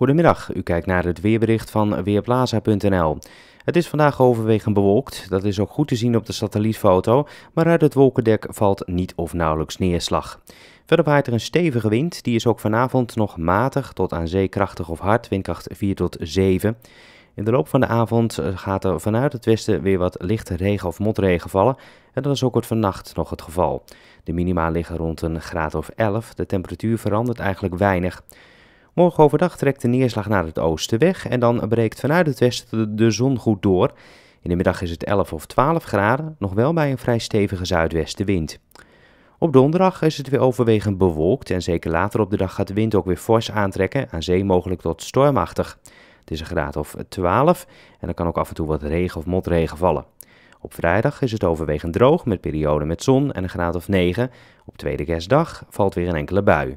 Goedemiddag, u kijkt naar het weerbericht van Weerplaza.nl. Het is vandaag overwegend bewolkt, dat is ook goed te zien op de satellietfoto, maar uit het wolkendek valt niet of nauwelijks neerslag. Verder waait er een stevige wind, die is ook vanavond nog matig tot aan zeekrachtig of hard, windkracht 4 tot 7. In de loop van de avond eh, gaat er vanuit het westen weer wat lichte regen of motregen vallen. En dat is ook het vannacht nog het geval. De minima liggen rond een graad of 11. De temperatuur verandert eigenlijk weinig. Morgen overdag trekt de neerslag naar het oosten weg en dan breekt vanuit het westen de zon goed door. In de middag is het 11 of 12 graden, nog wel bij een vrij stevige zuidwestenwind. Op donderdag is het weer overwegend bewolkt en zeker later op de dag gaat de wind ook weer fors aantrekken, aan zee mogelijk tot stormachtig. Het is een graad of 12 en er kan ook af en toe wat regen of motregen vallen. Op vrijdag is het overwegend droog met perioden met zon en een graad of 9. Op tweede kerstdag valt weer een enkele bui.